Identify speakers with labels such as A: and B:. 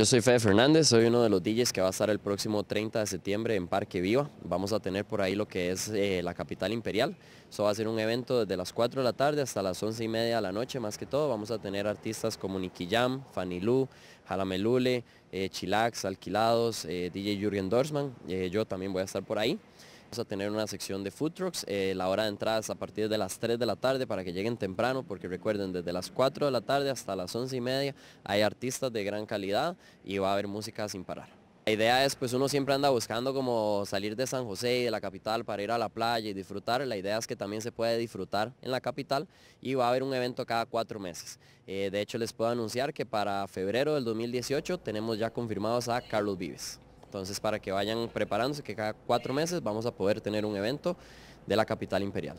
A: Yo soy Fede Fernández, soy uno de los DJs que va a estar el próximo 30 de septiembre en Parque Viva. Vamos a tener por ahí lo que es eh, la capital imperial. Eso va a ser un evento desde las 4 de la tarde hasta las 11 y media de la noche, más que todo. Vamos a tener artistas como Nicky Jam, Fanny Jalamelule, eh, Chilax, Alquilados, eh, DJ Yuri Dorsman. yo también voy a estar por ahí. Vamos a tener una sección de food trucks, eh, la hora de entrada es a partir de las 3 de la tarde para que lleguen temprano, porque recuerden, desde las 4 de la tarde hasta las 11 y media hay artistas de gran calidad y va a haber música sin parar. La idea es, pues uno siempre anda buscando como salir de San José y de la capital para ir a la playa y disfrutar. La idea es que también se puede disfrutar en la capital y va a haber un evento cada cuatro meses. Eh, de hecho, les puedo anunciar que para febrero del 2018 tenemos ya confirmados a Carlos Vives. Entonces, para que vayan preparándose, que cada cuatro meses vamos a poder tener un evento de la capital imperial.